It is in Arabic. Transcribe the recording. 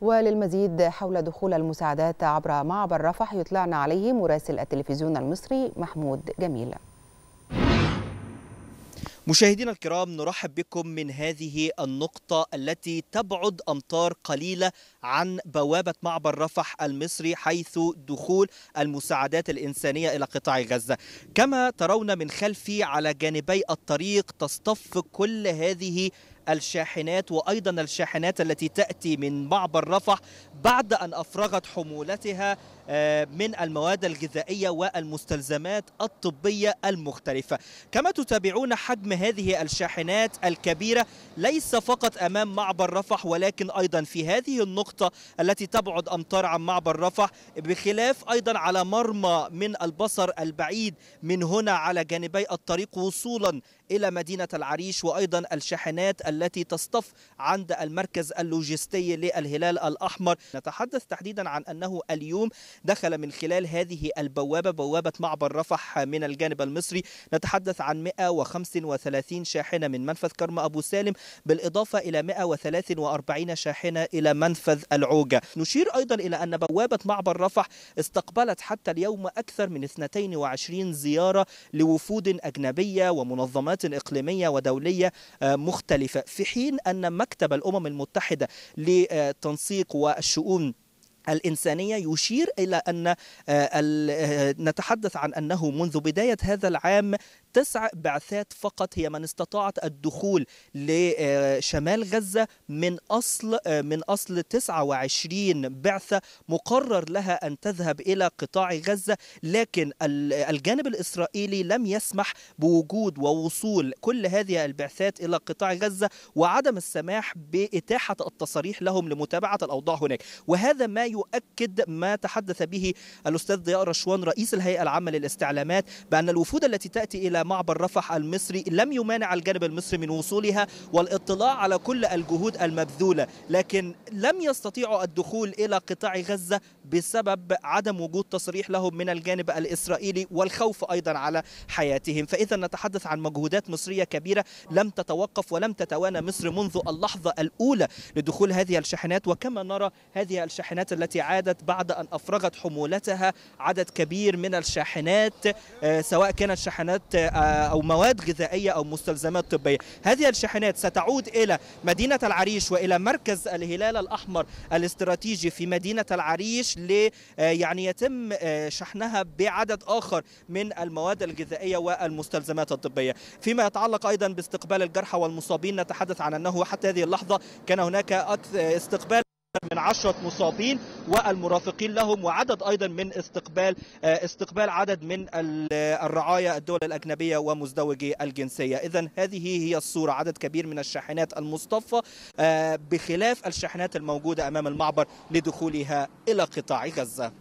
وللمزيد حول دخول المساعدات عبر معبر رفح يطلعنا عليه مراسل التلفزيون المصري محمود جميل مشاهدينا الكرام نرحب بكم من هذه النقطة التي تبعد أمتار قليلة عن بوابة معبر رفح المصري حيث دخول المساعدات الإنسانية إلى قطاع غزة كما ترون من خلفي على جانبي الطريق تصطف كل هذه الشاحنات وأيضا الشاحنات التي تأتي من معبر رفح بعد أن أفرغت حمولتها آه، من المواد الغذائية والمستلزمات الطبية المختلفة كما تتابعون حجم هذه الشاحنات الكبيرة ليس فقط أمام معبر رفح ولكن أيضا في هذه النقطة التي تبعد أمتار عن معبر رفح بخلاف أيضا على مرمى من البصر البعيد من هنا على جانبي الطريق وصولا إلى مدينة العريش وأيضا الشاحنات التي تصطف عند المركز اللوجستي للهلال الأحمر نتحدث تحديدا عن أنه اليوم دخل من خلال هذه البوابة بوابة معبر رفح من الجانب المصري نتحدث عن 135 شاحنة من منفذ كرم أبو سالم بالإضافة إلى 143 شاحنة إلى منفذ العوجة نشير أيضا إلى أن بوابة معبر رفح استقبلت حتى اليوم أكثر من 22 زيارة لوفود أجنبية ومنظمات إقليمية ودولية آه، مختلفة في حين أن مكتب الأمم المتحدة لتنسيق والشؤون الإنسانية يشير إلى أن آه، آه، نتحدث عن أنه منذ بداية هذا العام تسع بعثات فقط هي من استطاعت الدخول لشمال آه، غزة من أصل آه، من أصل 29 بعثة مقرر لها أن تذهب إلى قطاع غزة لكن الجانب الإسرائيلي لم يسمح بوجود ووصول كل هذه البعثات إلى قطاع غزة وعدم السماح بإتاحة التصاريح لهم لمتابعة الأوضاع هناك وهذا ما يؤكد ما تحدث به الأستاذ ضياء رشوان رئيس الهيئة العامة للاستعلامات بأن الوفود التي تأتي إلى معبر رفح المصري لم يمانع الجانب المصري من وصولها والاطلاع على كل الجهود المبذولة لكن لم يستطيعوا الدخول إلى قطاع غزة بسبب عدم وجود تصريح لهم من الجانب الإسرائيلي والخوف أيضا على حياتهم فإذا نتحدث عن مجهودات مصرية كبيرة لم تتوقف ولم تتوانى مصر منذ اللحظة الأولى لدخول هذه الشاحنات وكما نرى هذه الشاحنات التي عادت بعد أن أفرغت حمولتها عدد كبير من الشاحنات آه، سواء كانت شاحنات آه، أو مواد غذائية أو مستلزمات طبية هذه الشاحنات ستعود إلى مدينة العريش وإلى مركز الهلال الأحمر الاستراتيجي في مدينة العريش لي آه، يعني يتم آه، شحنها بعدد آخر من المواد الغذائية والمستلزمات الطبية فيما يتعلق أيضا باستقبال الجرحى والمصابين نتحدث عن أنه حتى هذه اللحظة كان هناك استقبال من عشرة مصابين والمرافقين لهم وعدد أيضا من استقبال آه، استقبال عدد من آه، الرعاية الدول الأجنبية ومزدوجي الجنسية إذا هذه هي الصورة عدد كبير من الشاحنات المصطفى آه، بخلاف الشاحنات الموجودة أمام المعبر لدخولها إلى قطاع غزة